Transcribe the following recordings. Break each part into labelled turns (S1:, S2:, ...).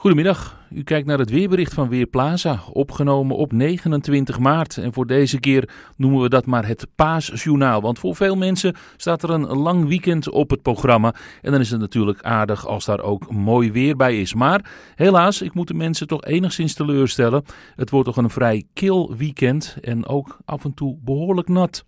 S1: Goedemiddag, u kijkt naar het weerbericht van Weerplaza, opgenomen op 29 maart. En voor deze keer noemen we dat maar het Paasjournaal. Want voor veel mensen staat er een lang weekend op het programma. En dan is het natuurlijk aardig als daar ook mooi weer bij is. Maar helaas, ik moet de mensen toch enigszins teleurstellen. Het wordt toch een vrij kil weekend en ook af en toe behoorlijk nat.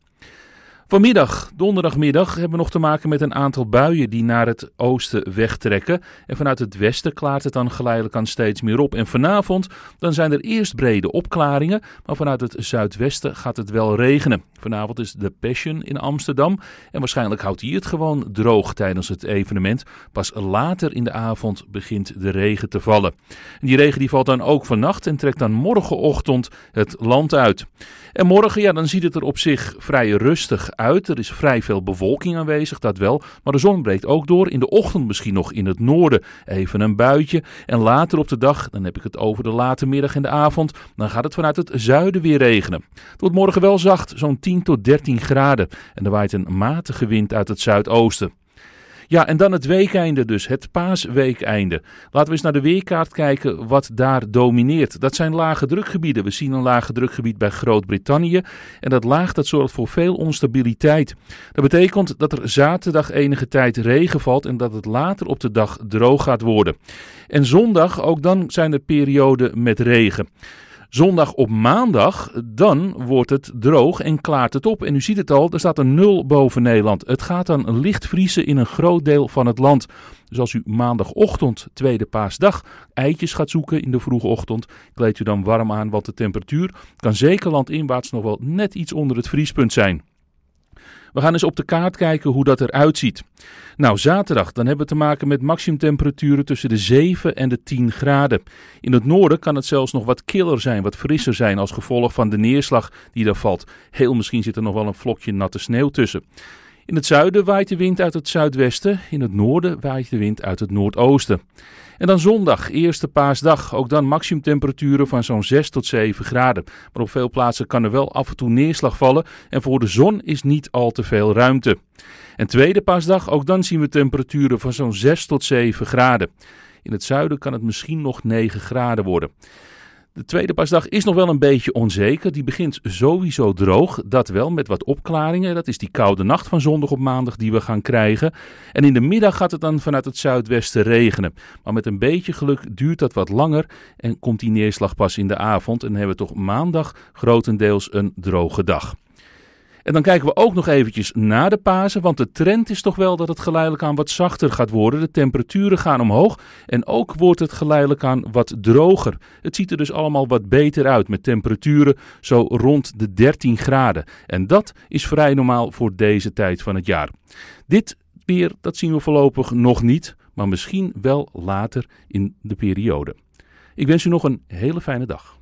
S1: Vanmiddag, donderdagmiddag, hebben we nog te maken met een aantal buien die naar het oosten wegtrekken. En vanuit het westen klaart het dan geleidelijk aan steeds meer op. En vanavond dan zijn er eerst brede opklaringen, maar vanuit het zuidwesten gaat het wel regenen. Vanavond is de Passion in Amsterdam en waarschijnlijk houdt hij het gewoon droog tijdens het evenement. Pas later in de avond begint de regen te vallen. En die regen die valt dan ook vannacht en trekt dan morgenochtend het land uit. En morgen, ja, dan ziet het er op zich vrij rustig uit. Er is vrij veel bewolking aanwezig, dat wel. Maar de zon breekt ook door. In de ochtend misschien nog in het noorden even een buitje. En later op de dag, dan heb ik het over de late middag en de avond, dan gaat het vanuit het zuiden weer regenen. Het wordt morgen wel zacht, zo'n 10 tot 13 graden. En er waait een matige wind uit het zuidoosten. Ja, en dan het weekeinde dus, het paasweekeinde. Laten we eens naar de weerkaart kijken wat daar domineert. Dat zijn lage drukgebieden. We zien een lage drukgebied bij Groot-Brittannië. En dat laag dat zorgt voor veel onstabiliteit. Dat betekent dat er zaterdag enige tijd regen valt en dat het later op de dag droog gaat worden. En zondag, ook dan zijn er perioden met regen. Zondag op maandag, dan wordt het droog en klaart het op. En u ziet het al, er staat een nul boven Nederland. Het gaat dan licht vriezen in een groot deel van het land. Dus als u maandagochtend, tweede paasdag, eitjes gaat zoeken in de vroege ochtend, kleed u dan warm aan, want de temperatuur kan zeker landinwaarts nog wel net iets onder het vriespunt zijn. We gaan eens op de kaart kijken hoe dat eruit ziet. Nou, zaterdag dan hebben we te maken met maximumtemperaturen tussen de 7 en de 10 graden. In het noorden kan het zelfs nog wat killer zijn, wat frisser zijn als gevolg van de neerslag die daar valt. Heel misschien zit er nog wel een vlokje natte sneeuw tussen. In het zuiden waait de wind uit het zuidwesten, in het noorden waait de wind uit het noordoosten. En dan zondag, eerste paasdag, ook dan maximumtemperaturen van zo'n 6 tot 7 graden. Maar op veel plaatsen kan er wel af en toe neerslag vallen en voor de zon is niet al te veel ruimte. En tweede paasdag, ook dan zien we temperaturen van zo'n 6 tot 7 graden. In het zuiden kan het misschien nog 9 graden worden. De tweede pasdag is nog wel een beetje onzeker. Die begint sowieso droog, dat wel met wat opklaringen. Dat is die koude nacht van zondag op maandag die we gaan krijgen. En in de middag gaat het dan vanuit het zuidwesten regenen. Maar met een beetje geluk duurt dat wat langer en komt die neerslag pas in de avond. En hebben we toch maandag grotendeels een droge dag. En dan kijken we ook nog eventjes naar de Pasen, want de trend is toch wel dat het geleidelijk aan wat zachter gaat worden. De temperaturen gaan omhoog en ook wordt het geleidelijk aan wat droger. Het ziet er dus allemaal wat beter uit met temperaturen zo rond de 13 graden. En dat is vrij normaal voor deze tijd van het jaar. Dit weer, dat zien we voorlopig nog niet, maar misschien wel later in de periode. Ik wens u nog een hele fijne dag.